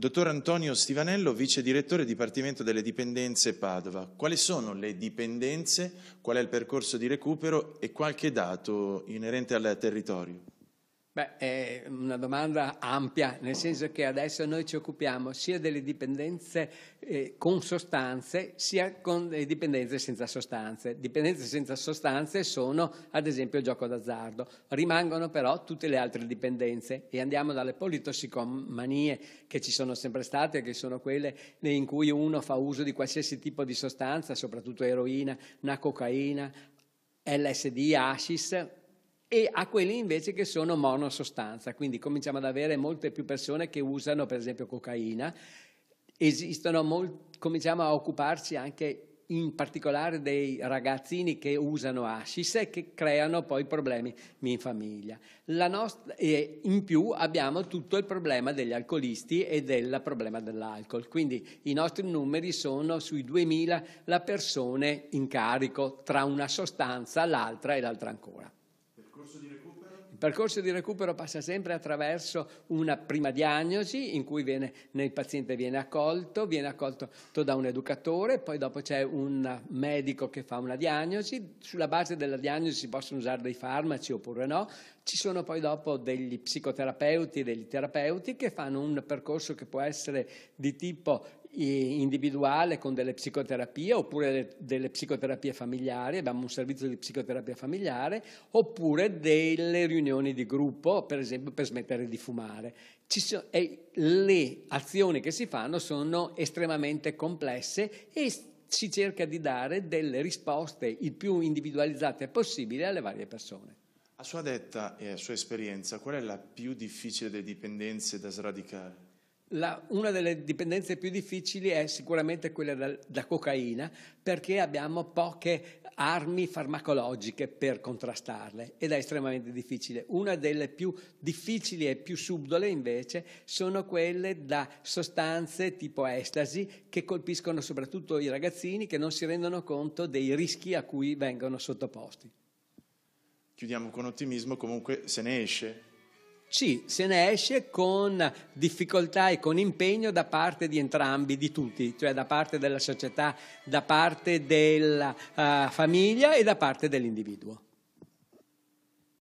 Dottor Antonio Stivanello, vice direttore Dipartimento delle Dipendenze Padova. Quali sono le dipendenze, qual è il percorso di recupero e qualche dato inerente al territorio? Beh, è una domanda ampia, nel senso che adesso noi ci occupiamo sia delle dipendenze eh, con sostanze, sia con le dipendenze senza sostanze. Dipendenze senza sostanze sono, ad esempio, il gioco d'azzardo. Rimangono però tutte le altre dipendenze e andiamo dalle politossicomanie che ci sono sempre state, che sono quelle in cui uno fa uso di qualsiasi tipo di sostanza, soprattutto eroina, una cocaina, LSD, hashish, e a quelli invece che sono monosostanza, quindi cominciamo ad avere molte più persone che usano per esempio cocaina, molt... cominciamo a occuparci anche in particolare dei ragazzini che usano hashish e che creano poi problemi in famiglia. Nostra, in più abbiamo tutto il problema degli alcolisti e del problema dell'alcol, quindi i nostri numeri sono sui 2000 la persone in carico tra una sostanza, l'altra e l'altra ancora. Il percorso di recupero passa sempre attraverso una prima diagnosi in cui viene, il paziente viene accolto, viene accolto da un educatore, poi dopo c'è un medico che fa una diagnosi, sulla base della diagnosi si possono usare dei farmaci oppure no, ci sono poi dopo degli psicoterapeuti e degli terapeuti che fanno un percorso che può essere di tipo individuale con delle psicoterapie oppure delle psicoterapie familiari, abbiamo un servizio di psicoterapia familiare, oppure delle riunioni di gruppo, per esempio per smettere di fumare. So, le azioni che si fanno sono estremamente complesse e si cerca di dare delle risposte il più individualizzate possibile alle varie persone. A sua detta e a sua esperienza, qual è la più difficile delle dipendenze da sradicare? La, una delle dipendenze più difficili è sicuramente quella da, da, cocaina perché abbiamo poche armi farmacologiche per contrastarle ed è estremamente difficile. Una delle più difficili e più subdole invece sono quelle da sostanze tipo estasi che colpiscono soprattutto i ragazzini che non si rendono conto dei rischi a cui vengono sottoposti. Chiudiamo con ottimismo, comunque se ne esce c. Se ne esce con difficoltà e con impegno da parte di entrambi, di tutti, cioè da parte della società, da parte della uh, famiglia e da parte dell'individuo.